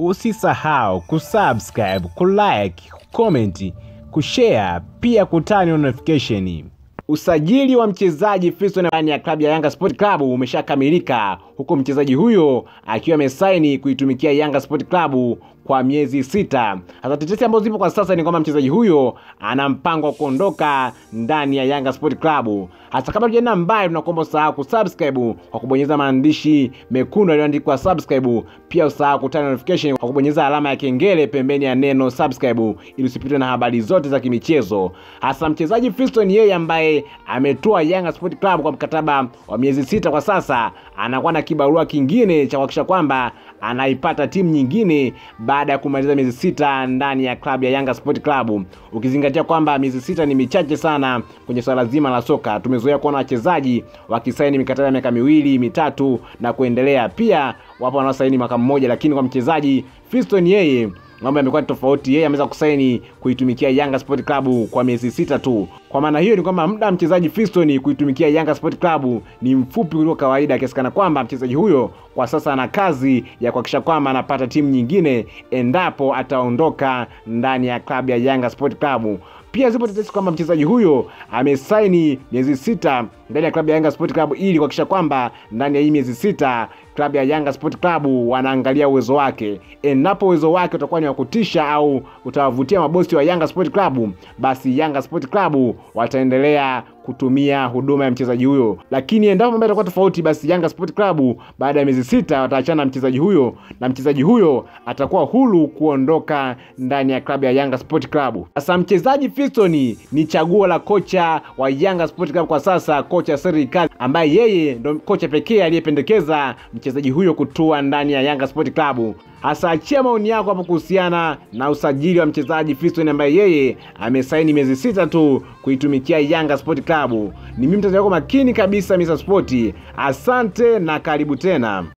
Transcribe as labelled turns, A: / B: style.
A: Usisahau kusubscribe, kulike, kukomenti, kushare pia kutani notification. Usajili wa mchezaji Fiston ndani ya klabu ya Yanga Sport Club umeshakamilika huku mchezaji huyo akiwa amesaini kuitumikia Yanga Sport Club kwa miezi sita. Hata tetesi ambazo zipo kwa sasa ni kwamba mchezaji huyo ana mpango wa kuondoka ndani ya Yanga Sport Club. Hata kama tujaenda mbali, tunakuomba usahau kusubscribe kwa kubonyeza maandishi mekundu yaliyoandikwa subscribe. Pia usahau kutana notification kwa kubonyeza alama ya kengele pembeni ya neno subscribe, ili usipitwe na habari zote za kimichezo. Hasa mchezaji Fiston, yeye ambaye ametoa Yanga Sport Club kwa mkataba wa miezi sita kwa sasa, anakuwa na kibarua kingine cha kuhakikisha kwamba anaipata timu nyingine baada ya kumaliza miezi sita ndani ya klabu ya Yanga Sport Club, ukizingatia kwamba miezi sita ni michache sana kwenye swala zima la soka. Tumezoea kuona wachezaji wakisaini mikataba ya miaka miwili mitatu na kuendelea, pia wapo wanaosaini mwaka mmoja, lakini kwa mchezaji Fiston yeye mambo yamekuwa tofauti. Yeye ameweza kusaini kuitumikia Yanga Sport Club kwa miezi sita tu. Kwa maana hiyo ni kwamba muda mchezaji Fiston kuitumikia Yanga Sport Club ni mfupi kuliko kawaida, akiasikana kwamba mchezaji huyo kwa sasa ana kazi ya kuhakikisha kwamba anapata timu nyingine endapo ataondoka ndani ya klabu ya Yanga Sport Club. Pia zipo tetesi kwamba mchezaji huyo amesaini miezi sita ndani ya klabu ya Yanga Sport Club ili kuhakikisha kwamba ndani ya hii miezi sita klabu ya Yanga Sport Club wanaangalia uwezo wake. Endapo uwezo wake utakuwa ni wa kutisha au utawavutia mabosi wa Yanga Sport Club, basi Yanga Sport Club wataendelea kutumia huduma ya mchezaji huyo, lakini endapo mambo yatakuwa tofauti, basi Yanga Sport Club baada ya miezi sita wataachana na mchezaji huyo na mchezaji huyo atakuwa huru kuondoka ndani ya klabu ya Yanga Sport Club. Sasa mchezaji Fiston ni chaguo la kocha wa Yanga Sport Club kwa sasa, kocha Serikali ambaye yeye ndo kocha pekee aliyependekeza mchezaji huyo kutua ndani ya Yanga Sport Club. Hasa achia maoni yako hapo kuhusiana na usajili wa mchezaji Fiston ambaye yeye amesaini miezi sita tu kuitumikia Yanga Sport Club. Ni mimi mtazamaji wako makini kabisa Mr. Sport. Asante na karibu tena.